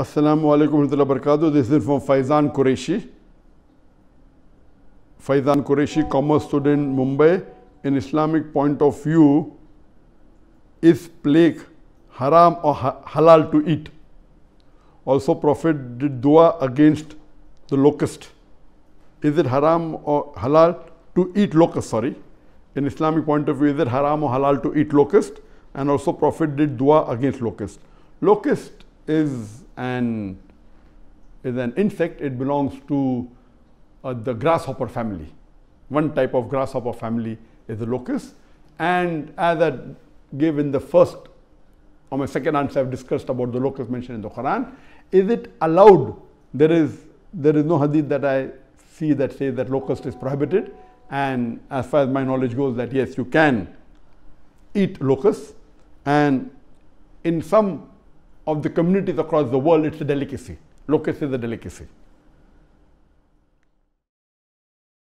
Assalamu alaikum warahmatullahi wabarakatuh. This is from Faizan Qureshi. Faizan Qureshi, commerce student, Mumbai. In Islamic point of view, is plague haram or ha halal to eat? Also, Prophet did dua against the locust. Is it haram or halal to eat locust? Sorry. In Islamic point of view, is it haram or halal to eat locust? And also, Prophet did dua against locust. Locust is an is an insect. It belongs to uh, the grasshopper family. One type of grasshopper family is the locust. And as I gave in the first or my second answer, I've discussed about the locust mentioned in the Quran. Is it allowed? There is there is no hadith that I see that says that locust is prohibited. And as far as my knowledge goes, that yes, you can eat locusts. And in some of the communities across the world, it's a delicacy. Locusts is a delicacy.